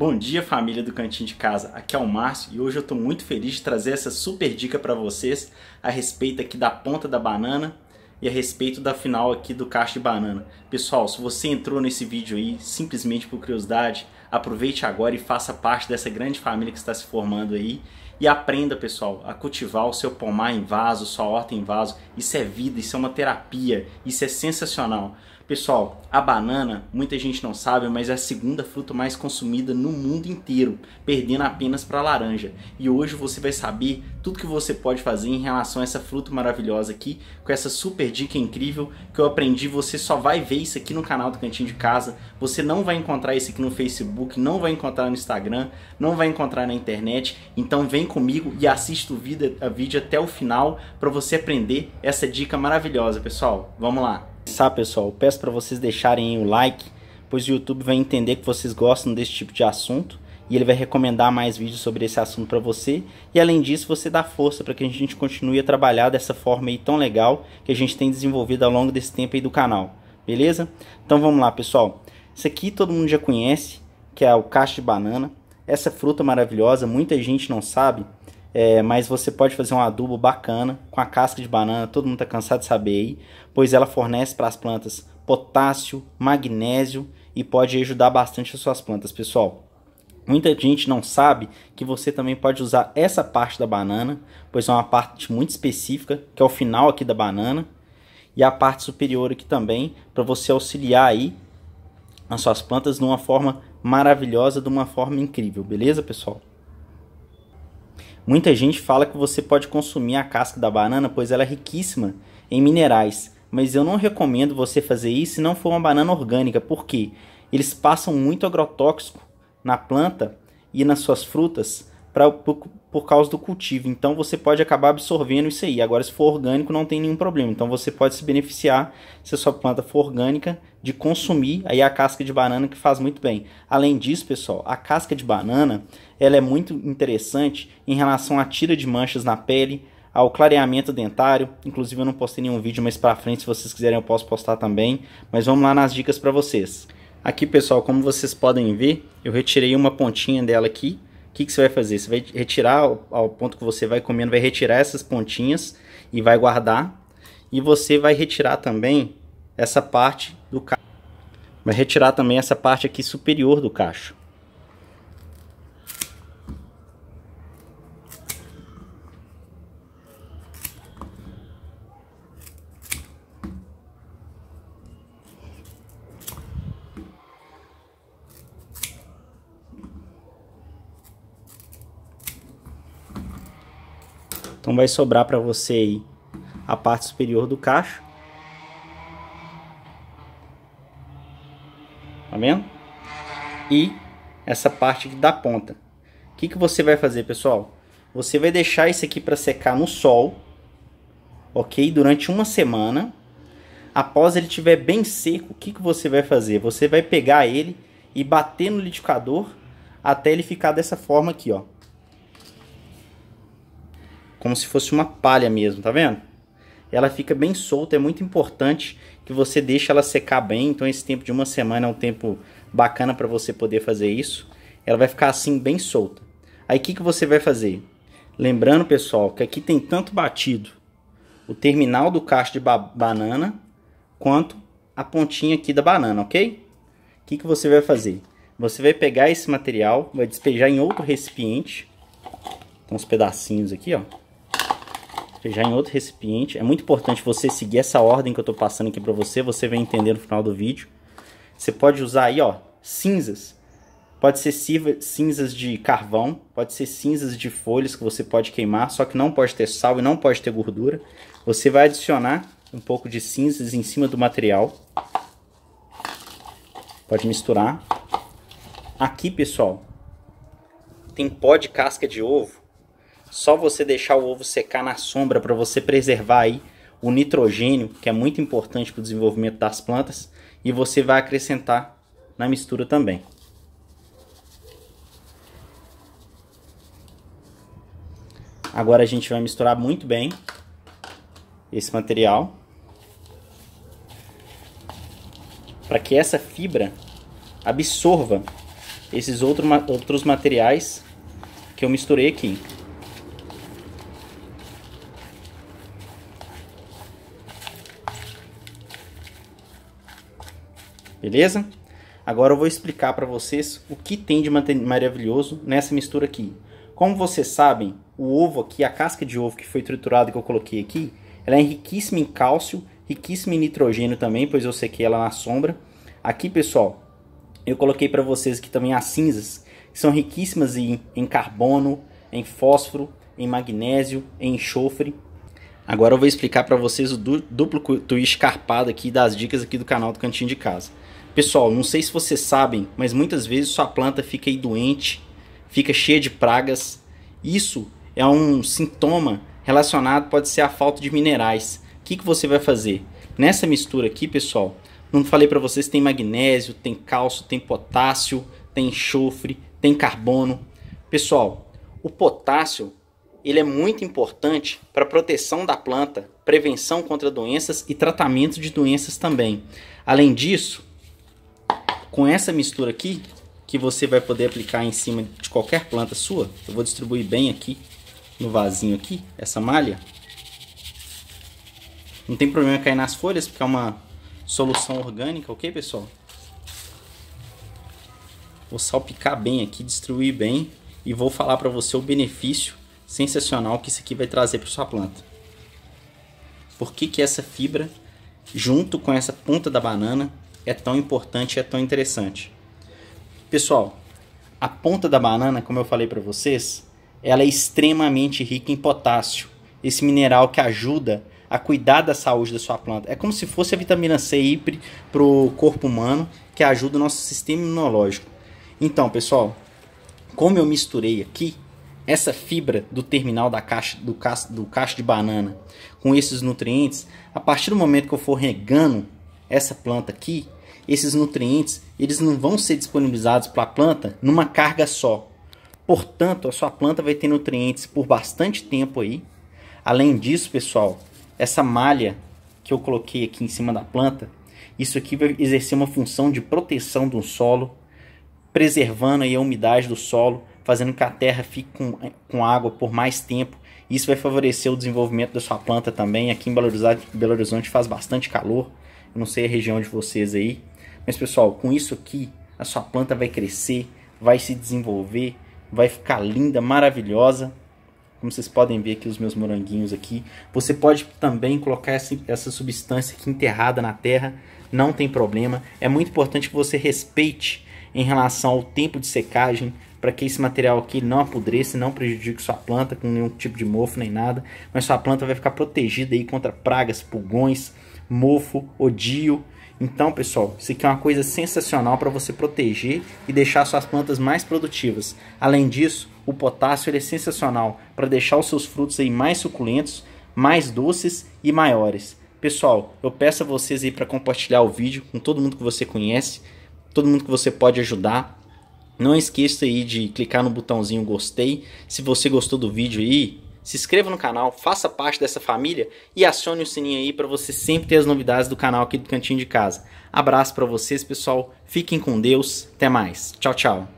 Bom dia, família do Cantinho de Casa. Aqui é o Márcio e hoje eu estou muito feliz de trazer essa super dica para vocês a respeito aqui da ponta da banana e a respeito da final aqui do cacho de banana. Pessoal, se você entrou nesse vídeo aí simplesmente por curiosidade, aproveite agora e faça parte dessa grande família que está se formando aí e aprenda, pessoal, a cultivar o seu pomar em vaso, sua horta em vaso. Isso é vida, isso é uma terapia, isso é sensacional. Pessoal, a banana, muita gente não sabe, mas é a segunda fruta mais consumida no mundo inteiro, perdendo apenas para a laranja. E hoje você vai saber tudo que você pode fazer em relação a essa fruta maravilhosa aqui, com essa super dica incrível que eu aprendi. Você só vai ver isso aqui no canal do Cantinho de Casa, você não vai encontrar isso aqui no Facebook, não vai encontrar no Instagram, não vai encontrar na internet. Então vem comigo e assista o vídeo, vídeo até o final para você aprender essa dica maravilhosa, pessoal. Vamos lá! começar, tá, pessoal, peço para vocês deixarem o like, pois o YouTube vai entender que vocês gostam desse tipo de assunto e ele vai recomendar mais vídeos sobre esse assunto para você. E além disso, você dá força para que a gente continue a trabalhar dessa forma aí tão legal que a gente tem desenvolvido ao longo desse tempo aí do canal. Beleza? Então vamos lá, pessoal. Isso aqui todo mundo já conhece, que é o cacho de banana. Essa fruta maravilhosa, muita gente não sabe, é, mas você pode fazer um adubo bacana com a casca de banana, todo mundo está cansado de saber aí, pois ela fornece para as plantas potássio, magnésio e pode ajudar bastante as suas plantas, pessoal. Muita gente não sabe que você também pode usar essa parte da banana, pois é uma parte muito específica, que é o final aqui da banana, e a parte superior aqui também, para você auxiliar aí as suas plantas de uma forma maravilhosa, de uma forma incrível, beleza, pessoal? Muita gente fala que você pode consumir a casca da banana, pois ela é riquíssima em minerais, mas eu não recomendo você fazer isso se não for uma banana orgânica, porque eles passam muito agrotóxico na planta e nas suas frutas pra, por, por causa do cultivo. Então você pode acabar absorvendo isso aí. Agora, se for orgânico, não tem nenhum problema. Então você pode se beneficiar se a sua planta for orgânica de consumir aí é a casca de banana que faz muito bem. Além disso, pessoal, a casca de banana ela é muito interessante em relação à tira de manchas na pele, ao clareamento dentário. Inclusive eu não postei nenhum vídeo mais para frente, se vocês quiserem eu posso postar também, mas vamos lá nas dicas para vocês. Aqui, pessoal, como vocês podem ver, eu retirei uma pontinha dela aqui. O que, que você vai fazer? Você vai retirar ao ponto que você vai comendo, vai retirar essas pontinhas e vai guardar. E você vai retirar também essa parte do cacho. Vai retirar também essa parte aqui superior do cacho. Então vai sobrar para você aí a parte superior do cacho. vendo? E essa parte da ponta. O que, que você vai fazer, pessoal? Você vai deixar isso aqui para secar no sol, ok? Durante uma semana. Após ele estiver bem seco, o que, que você vai fazer? Você vai pegar ele e bater no liquidificador até ele ficar dessa forma aqui, ó. Como se fosse uma palha mesmo, tá vendo? ela fica bem solta, é muito importante que você deixe ela secar bem, então esse tempo de uma semana é um tempo bacana para você poder fazer isso. Ela vai ficar assim bem solta. Aí o que, que você vai fazer? Lembrando, pessoal, que aqui tem tanto batido o terminal do cacho de ba banana quanto a pontinha aqui da banana, ok? O que, que você vai fazer? Você vai pegar esse material, vai despejar em outro recipiente. Tem uns pedacinhos aqui, ó já em outro recipiente. É muito importante você seguir essa ordem que eu estou passando aqui para você, você vai entender no final do vídeo. Você pode usar aí, ó, cinzas. Pode ser cinzas de carvão, pode ser cinzas de folhas que você pode queimar, só que não pode ter sal e não pode ter gordura. Você vai adicionar um pouco de cinzas em cima do material. Pode misturar. Aqui, pessoal, tem pó de casca de ovo só você deixar o ovo secar na sombra para você preservar aí o nitrogênio, que é muito importante para o desenvolvimento das plantas, e você vai acrescentar na mistura também. Agora a gente vai misturar muito bem esse material para que essa fibra absorva esses outro, outros materiais que eu misturei aqui. beleza? Agora eu vou explicar para vocês o que tem de maravilhoso nessa mistura aqui. Como vocês sabem, o ovo aqui, a casca de ovo que foi triturada que eu coloquei aqui, ela é riquíssima em cálcio, riquíssima em nitrogênio também, pois eu sequei ela na sombra. Aqui, pessoal, eu coloquei para vocês aqui também as cinzas, que são riquíssimas em, em carbono, em fósforo, em magnésio, em enxofre. Agora eu vou explicar para vocês o duplo twist carpado aqui das dicas aqui do canal do Cantinho de Casa. Pessoal, não sei se vocês sabem, mas muitas vezes sua planta fica aí doente, fica cheia de pragas. Isso é um sintoma relacionado, pode ser a falta de minerais. O que, que você vai fazer? Nessa mistura aqui, pessoal, não falei para vocês tem magnésio, tem cálcio, tem potássio, tem enxofre, tem carbono. Pessoal, o potássio ele é muito importante para proteção da planta, prevenção contra doenças e tratamento de doenças também. Além disso, com essa mistura aqui, que você vai poder aplicar em cima de qualquer planta sua, eu vou distribuir bem aqui, no vasinho aqui, essa malha. Não tem problema cair nas folhas, porque é uma solução orgânica, ok, pessoal? Vou salpicar bem aqui, distribuir bem e vou falar para você o benefício sensacional que isso aqui vai trazer para sua planta. Por que, que essa fibra, junto com essa ponta da banana, é tão importante, é tão interessante. Pessoal, a ponta da banana, como eu falei para vocês, ela é extremamente rica em potássio, esse mineral que ajuda a cuidar da saúde da sua planta. É como se fosse a vitamina C para o corpo humano, que ajuda o nosso sistema imunológico. Então, pessoal, como eu misturei aqui essa fibra do terminal da caixa, do, caixa, do cacho de banana com esses nutrientes, a partir do momento que eu for regando essa planta aqui, esses nutrientes eles não vão ser disponibilizados para a planta numa carga só. Portanto, a sua planta vai ter nutrientes por bastante tempo aí. Além disso, pessoal, essa malha que eu coloquei aqui em cima da planta, isso aqui vai exercer uma função de proteção do solo, preservando aí a umidade do solo, fazendo com que a terra fique com, com água por mais tempo. Isso vai favorecer o desenvolvimento da sua planta também. Aqui em Belo Horizonte, Belo Horizonte faz bastante calor. Eu não sei a região de vocês aí, mas pessoal, com isso aqui, a sua planta vai crescer, vai se desenvolver, vai ficar linda, maravilhosa. Como vocês podem ver aqui os meus moranguinhos aqui. Você pode também colocar essa, essa substância aqui enterrada na terra, não tem problema. É muito importante que você respeite em relação ao tempo de secagem, para que esse material aqui não apodreça, não prejudique sua planta com nenhum tipo de mofo nem nada, mas sua planta vai ficar protegida aí contra pragas, pulgões, mofo, odio, então, pessoal, isso aqui é uma coisa sensacional para você proteger e deixar suas plantas mais produtivas. Além disso, o potássio é sensacional para deixar os seus frutos aí mais suculentos, mais doces e maiores. Pessoal, eu peço a vocês aí para compartilhar o vídeo com todo mundo que você conhece, todo mundo que você pode ajudar. Não esqueça aí de clicar no botãozinho gostei. Se você gostou do vídeo aí, se inscreva no canal, faça parte dessa família e acione o sininho aí para você sempre ter as novidades do canal aqui do Cantinho de Casa. Abraço para vocês, pessoal. Fiquem com Deus. Até mais. Tchau, tchau.